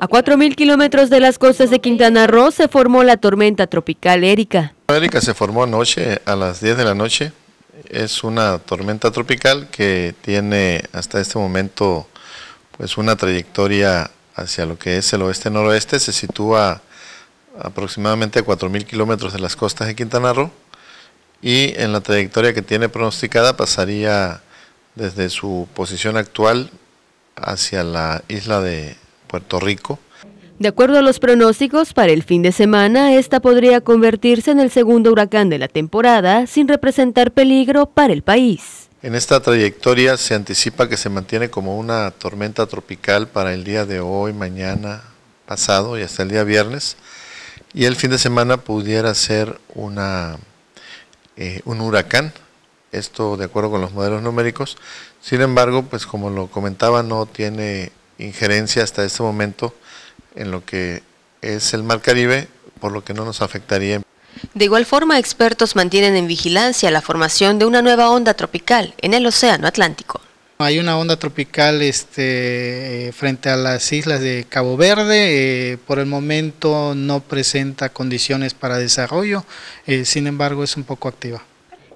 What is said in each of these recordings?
A 4.000 kilómetros de las costas de Quintana Roo se formó la tormenta tropical Erika. Erika se formó anoche a las 10 de la noche. Es una tormenta tropical que tiene hasta este momento pues una trayectoria hacia lo que es el oeste-noroeste. Se sitúa aproximadamente a 4.000 kilómetros de las costas de Quintana Roo y en la trayectoria que tiene pronosticada pasaría desde su posición actual hacia la isla de Puerto Rico. De acuerdo a los pronósticos, para el fin de semana, esta podría convertirse en el segundo huracán de la temporada sin representar peligro para el país. En esta trayectoria se anticipa que se mantiene como una tormenta tropical para el día de hoy, mañana, pasado y hasta el día viernes. Y el fin de semana pudiera ser una, eh, un huracán, esto de acuerdo con los modelos numéricos. Sin embargo, pues como lo comentaba, no tiene injerencia hasta este momento en lo que es el Mar Caribe, por lo que no nos afectaría. De igual forma, expertos mantienen en vigilancia la formación de una nueva onda tropical en el Océano Atlántico. Hay una onda tropical este, frente a las islas de Cabo Verde, eh, por el momento no presenta condiciones para desarrollo, eh, sin embargo es un poco activa.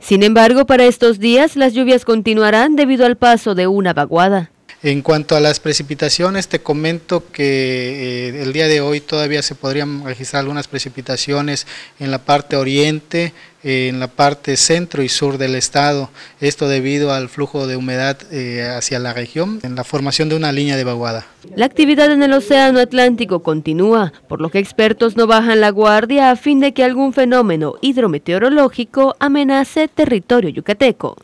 Sin embargo, para estos días las lluvias continuarán debido al paso de una vaguada. En cuanto a las precipitaciones, te comento que eh, el día de hoy todavía se podrían registrar algunas precipitaciones en la parte oriente, eh, en la parte centro y sur del estado, esto debido al flujo de humedad eh, hacia la región, en la formación de una línea de vaguada. La actividad en el Océano Atlántico continúa, por lo que expertos no bajan la guardia a fin de que algún fenómeno hidrometeorológico amenace territorio yucateco.